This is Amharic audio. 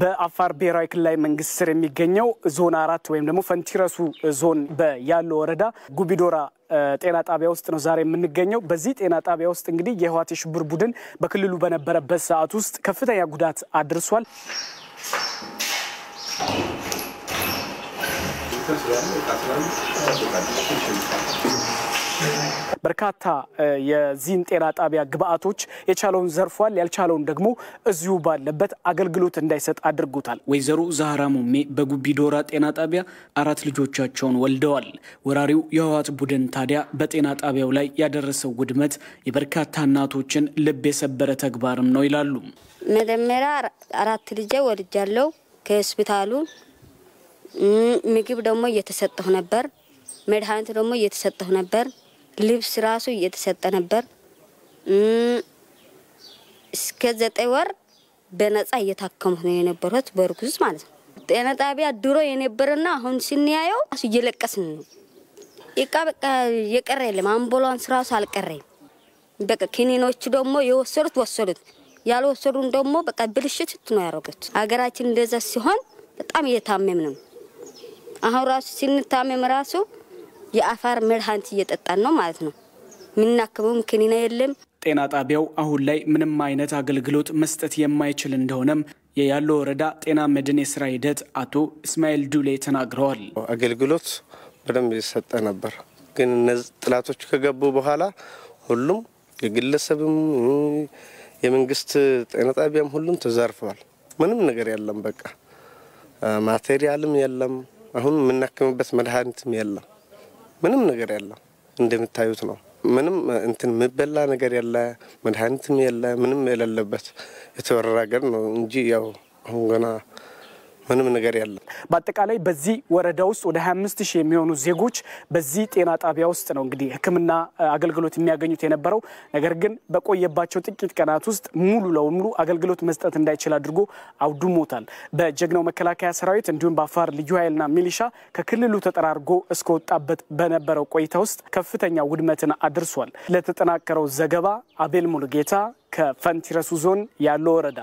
በአፋር ብሔራዊ ክልላዊ መንግስት ስር የሚገኘው ዞን አራት ወይም ደግሞ ፈንቲረሱ ዞን ያለው ወረዳ ጉቢዶራ ጤና ጣቢያ ውስጥ ነው ዛሬ የምንገኘው። በዚህ ጤና ጣቢያ ውስጥ እንግዲህ የህወሓት የሽብር ቡድን በክልሉ በነበረበት ሰዓት ውስጥ ከፍተኛ ጉዳት አድርሷል። በርካታ የዚህን ጤና ጣቢያ ግብአቶች የቻለውን ዘርፏል፣ ያልቻለውን ደግሞ እዚሁ ባለበት አገልግሎት እንዳይሰጥ አድርጎታል። ወይዘሮ ዛህራ ሙሜ በጉቢ ዶራ ጤና ጣቢያ አራት ልጆቻቸውን ወልደዋል። ወራሪው የህወሓት ቡድን ታዲያ በጤና ጣቢያው ላይ ያደረሰው ውድመት የበርካታ እናቶችን ልብ የሰበረ ተግባርም ነው ይላሉ። መጀመሪያ አራት ልጄ ወልጃለሁ ከሆስፒታሉ ምግብ ደግሞ እየተሰጠሁ ነበር። መድኃኒት ደግሞ እየተሰጠሁ ነበር። ልብስ ራሱ እየተሰጠ ነበር። እስከ ዘጠኝ ወር በነፃ እየታከሙት ነው የነበሩት በእርጉዝ ማለት ነው። ጤና ጣቢያ ድሮ የነበረና አሁን ስንያየው ራሱ እየለቀስን ነው። እቃ በቃ የቀረ የለም። አምቡላንስ ራሱ አልቀረም። በቃ ክኒኖቹ ደግሞ የወሰዱት ወሰዱት፣ ያልወሰዱን ደግሞ በቃ ብልሽት ነው ያደረጉት። ሀገራችን እንደዛ ሲሆን በጣም እየታመም ነው። አሁን ራሱ ስንታመም ራሱ የአፋር መድኃኒት እየጠጣን ነው ማለት ነው። የምናክመውም ክኒና የለም። ጤና ጣቢያው አሁን ላይ ምንም አይነት አገልግሎት መስጠት የማይችል እንደሆነም የያለ ወረዳ ጤና መድን የስራ ሂደት አቶ እስማኤል ዱሌ ተናግረዋል። አገልግሎት በደንብ የሰጠ ነበር፣ ግን እነዚህ ጥላቶች ከገቡ በኋላ ሁሉም የግለሰብም የመንግስት ጤና ጣቢያም ሁሉም ተዘርፈዋል። ምንም ነገር የለም። በቃ ማቴሪያልም የለም። አሁን የምናክምበት መድኃኒትም የለም። ምንም ነገር ያለ እንደምታዩት ነው። ምንም እንትን የሚበላ ነገር የለ፣ መድኃኒትም የለ፣ ምንም የሌለበት የተወረረ ሀገር ነው እንጂ ያው አሁን ገና ምንም ነገር ያለን። በአጠቃላይ በዚህ ወረዳ ውስጥ ወደ 25 ሺህ የሚሆኑ ዜጎች በዚህ ጤና ጣቢያ ውስጥ ነው እንግዲህ ሕክምና አገልግሎት የሚያገኙት የነበረው። ነገር ግን በቆየባቸው ጥቂት ቀናት ውስጥ ሙሉ ለሙሉ አገልግሎት መስጠት እንዳይችል አድርጎ አውድሞታል። በጀግናው መከላከያ ሰራዊት እንዲሁም በአፋር ልዩ ኃይልና ሚሊሻ ከክልሉ ተጠራርጎ እስከወጣበት በነበረው ቆይታ ውስጥ ከፍተኛ ውድመትን አድርሷል። ለተጠናከረው ዘገባ አቤል ሙሉጌታ ከፈንቲረሱ ዞን ያለው ወረዳ